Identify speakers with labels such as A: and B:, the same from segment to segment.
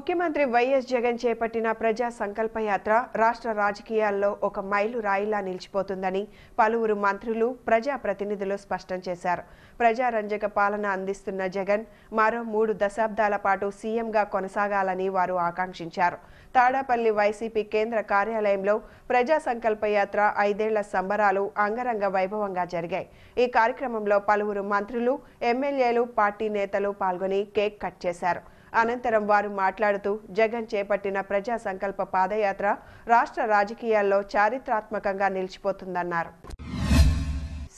A: ముఖ్యమంత్రి వైఎస్ జగన్ చేపట్టిన ప్రజా సంకల్ప యాత్ర రాష్ట్ర రాజకీయాల్లో ఒక మైలు రాయిలా నిలిచిపోతుందని పలువురు మంత్రులు ప్రజాప్రతినిధులు స్పష్టం చేశారు ప్రజారంజక పాలన అందిస్తున్న జగన్ మరో మూడు దశాబ్దాల పాటు సీఎంగా కొనసాగాలని వారు ఆకాంక్షించారు తాడాపల్లి వైసీపీ కేంద్ర కార్యాలయంలో ప్రజా సంకల్ప యాత్ర ఐదేళ్ల సంబరాలు అంగరంగ వైభవంగా జరిగాయి ఈ కార్యక్రమంలో పలువురు మంత్రులు ఎమ్మెల్యేలు పార్టీ నేతలు పాల్గొని కేక్ కట్ చేశారు అనంతరం వారు మాట్లాడుతూ జగన్ చేపట్టిన ప్రజా సంకల్ప పాదయాత్ర రాష్ట్ర రాజకీయాల్లో చారిత్రాత్మకంగా నిలిచిపోతుందన్నారు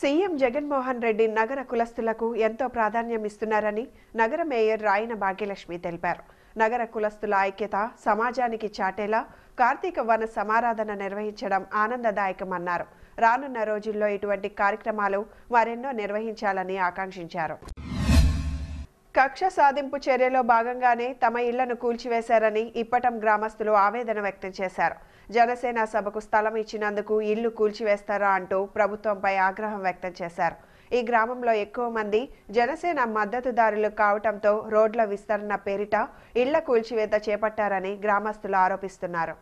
A: సీఎం జగన్మోహన్ రెడ్డి నగర కులస్తులకు ఎంతో ప్రాధాన్యం ఇస్తున్నారని నగర మేయర్ రాయన భాగ్యలక్ష్మి తెలిపారు నగర కులస్తుల ఐక్యత సమాజానికి చాటేలా కార్తీక వన సమారాధన నిర్వహించడం ఆనందదాయకమన్నారు రానున్న రోజుల్లో ఇటువంటి కార్యక్రమాలు మరెన్నో నిర్వహించాలని ఆకాంక్షించారు కక్ష సాధింపు చర్యలో భాగంగానే తమ ఇళ్లను కూల్చివేశారని ఇప్పటం గ్రామస్తులు ఆవేదన వ్యక్తం చేశారు జనసేన సభకు స్థలం ఇచ్చినందుకు ఇల్లు కూల్చివేస్తారా అంటూ ప్రభుత్వంపై ఆగ్రహం వ్యక్తం చేశారు ఈ గ్రామంలో ఎక్కువ మంది జనసేన మద్దతుదారులు కావటంతో రోడ్ల విస్తరణ పేరిట ఇళ్ల కూల్చివేత చేపట్టారని గ్రామస్తులు ఆరోపిస్తున్నారు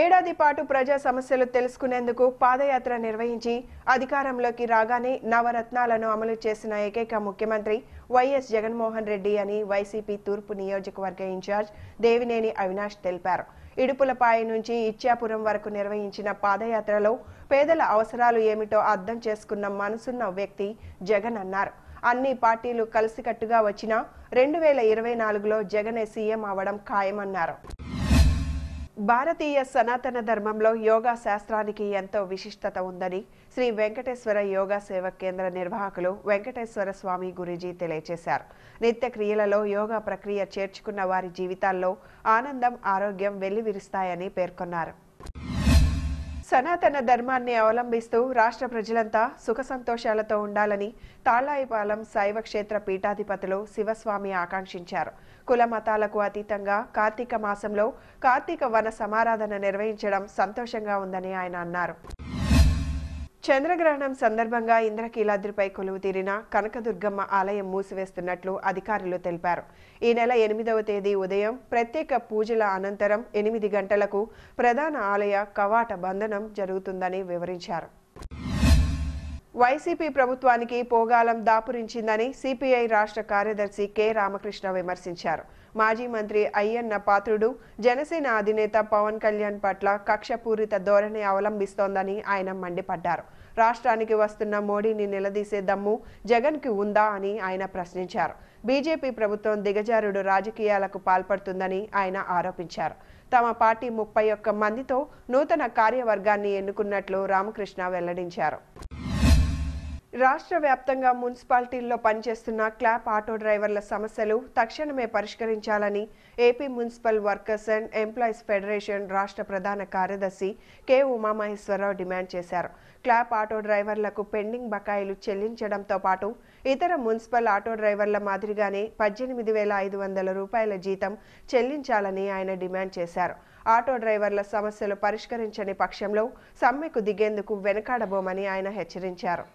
A: ఏడాది పాటు ప్రజా సమస్యలు తెలుసుకునేందుకు పాదయాత్ర నిర్వహించి అధికారంలోకి రాగానే నవరత్నాలను అమలు చేసిన ఏకైక ముఖ్యమంత్రి వైఎస్ జగన్మోహన్ రెడ్డి అని వైసీపీ తూర్పు నియోజకవర్గ ఇన్ఛార్జ్ దేవినేని అవినాష్ తెలిపారు ఇడుపులపాయ నుంచి ఇచ్చాపురం వరకు నిర్వహించిన పాదయాత్రలో పేదల అవసరాలు ఏమిటో అర్థం చేసుకున్న మనసున్న వ్యక్తి జగన్ అన్నారు అన్ని పార్టీలు కలిసికట్టుగా వచ్చిన రెండు వేల ఇరవై నాలుగులో జగనే సీఎం అవడం ఖాయమన్నారు భారతీయ సనాతన ధర్మంలో యోగా శాస్త్రానికి ఎంతో విశిష్టత ఉందని శ్రీ వెంకటేశ్వర యోగా సేవ కేంద్ర నిర్వాహకులు వెంకటేశ్వర స్వామి గురిజీ తెలియజేశారు నిత్య క్రియలలో యోగా ప్రక్రియ చేర్చుకున్న వారి జీవితాల్లో ఆనందం ఆరోగ్యం వెల్లివిరుస్తాయని పేర్కొన్నారు సనాతన ధర్మాన్ని అవలంబిస్తూ రాష్ట్ర ప్రజలంతా సుఖ సంతోషాలతో ఉండాలని తాళాయిపాలెం శైవ క్షేత్ర పీఠాధిపతులు శివస్వామి ఆకాంక్షించారు కుల మతాలకు అతీతంగా కార్తీక మాసంలో కార్తీక వన సమారాధన నిర్వహించడం సంతోషంగా ఉందని ఆయన అన్నారు చంద్రగ్రహణం సందర్భంగా ఇంద్రకీలాద్రిపై కొలువు తీరిన కనకదుర్గమ్మ ఆలయం మూసివేస్తున్నట్లు అధికారులు తెలిపారు ఈ నెల ఎనిమిదవ తేదీ ఉదయం ప్రత్యేక పూజల అనంతరం ఎనిమిది గంటలకు ప్రధాన ఆలయ కవాట బంధనం జరుగుతుందని వివరించారు వైసీపీ ప్రభుత్వానికి పోగాలం దాపురించిందని సిపిఐ రాష్ట్ర కార్యదర్శి కె రామకృష్ణ విమర్శించారు మాజీ మంత్రి అయ్యన్న పాత్రుడు జనసేన అధినేత పవన్ కళ్యాణ్ పట్ల కక్షపూరిత ధోరణి అవలంబిస్తోందని ఆయన మండిపడ్డారు రాష్ట్రానికి వస్తున్న మోడీని నిలదీసే దమ్ము జగన్కి ఉందా అని ఆయన ప్రశ్నించారు బీజేపీ ప్రభుత్వం దిగజారుడు రాజకీయాలకు పాల్పడుతుందని ఆయన ఆరోపించారు తమ పార్టీ ముప్పై ఒక్క మందితో నూతన కార్యవర్గాన్ని ఎన్నుకున్నట్లు రామకృష్ణ వెల్లడించారు రాష్ట్ర వ్యాప్తంగా మున్సిపాలిటీల్లో పనిచేస్తున్న క్లాప్ ఆటో డ్రైవర్ల సమస్యలు తక్షణమే పరిష్కరించాలని AP municipal workers and employees federation రాష్ట్ర ప్రధాన కార్యదర్శి కె ఉమామహేశ్వరరావు డిమాండ్ చేశారు క్లాప్ ఆటో డ్రైవర్లకు పెండింగ్ బకాయిలు చెల్లించడంతో పాటు ఇతర మున్సిపల్ ఆటో డ్రైవర్ల మాదిరిగానే పద్దెనిమిది వేల ఐదు వందల రూపాయల జీతం చెల్లించాలని ఆయన డిమాండ్ చేశారు ఆటో డ్రైవర్ల సమస్యలు పరిష్కరించని పక్షంలో సమ్మెకు దిగేందుకు వెనకాడబోమని ఆయన హెచ్చరించారు